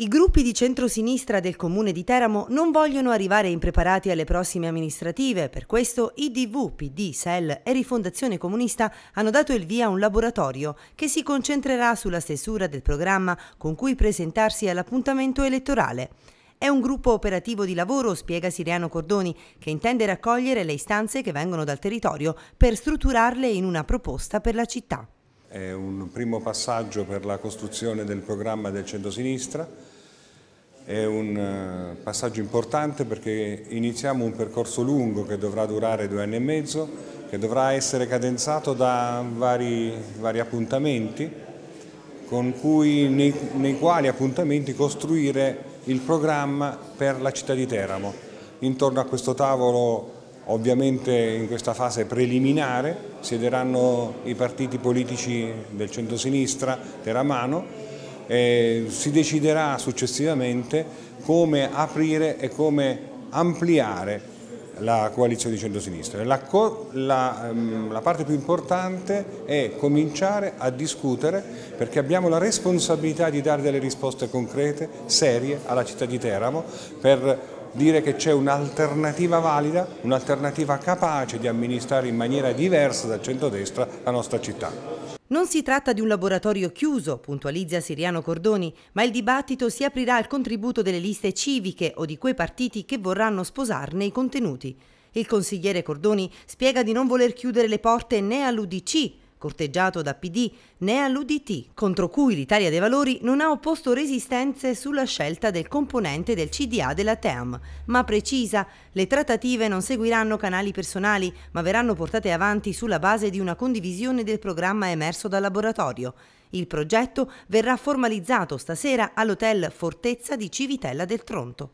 I gruppi di centrosinistra del comune di Teramo non vogliono arrivare impreparati alle prossime amministrative, per questo IDV, PD, SEL e Rifondazione Comunista hanno dato il via a un laboratorio che si concentrerà sulla stesura del programma con cui presentarsi all'appuntamento elettorale. È un gruppo operativo di lavoro, spiega Siriano Cordoni, che intende raccogliere le istanze che vengono dal territorio per strutturarle in una proposta per la città è un primo passaggio per la costruzione del programma del centrosinistra, è un eh, passaggio importante perché iniziamo un percorso lungo che dovrà durare due anni e mezzo, che dovrà essere cadenzato da vari, vari appuntamenti, cui, nei, nei quali appuntamenti costruire il programma per la città di Teramo. Intorno a questo tavolo Ovviamente in questa fase preliminare siederanno i partiti politici del centro-sinistra, Teramano, e si deciderà successivamente come aprire e come ampliare la coalizione di centrosinistra. La, la, ehm, la parte più importante è cominciare a discutere perché abbiamo la responsabilità di dare delle risposte concrete, serie alla città di Teramo per dire che c'è un'alternativa valida, un'alternativa capace di amministrare in maniera diversa dal centrodestra la nostra città. Non si tratta di un laboratorio chiuso, puntualizza Siriano Cordoni, ma il dibattito si aprirà al contributo delle liste civiche o di quei partiti che vorranno sposarne i contenuti. Il consigliere Cordoni spiega di non voler chiudere le porte né all'Udc, corteggiato da PD, né all'UDT, contro cui l'Italia dei Valori non ha opposto resistenze sulla scelta del componente del CDA della TEAM, ma precisa le trattative non seguiranno canali personali, ma verranno portate avanti sulla base di una condivisione del programma emerso dal laboratorio. Il progetto verrà formalizzato stasera all'hotel Fortezza di Civitella del Tronto.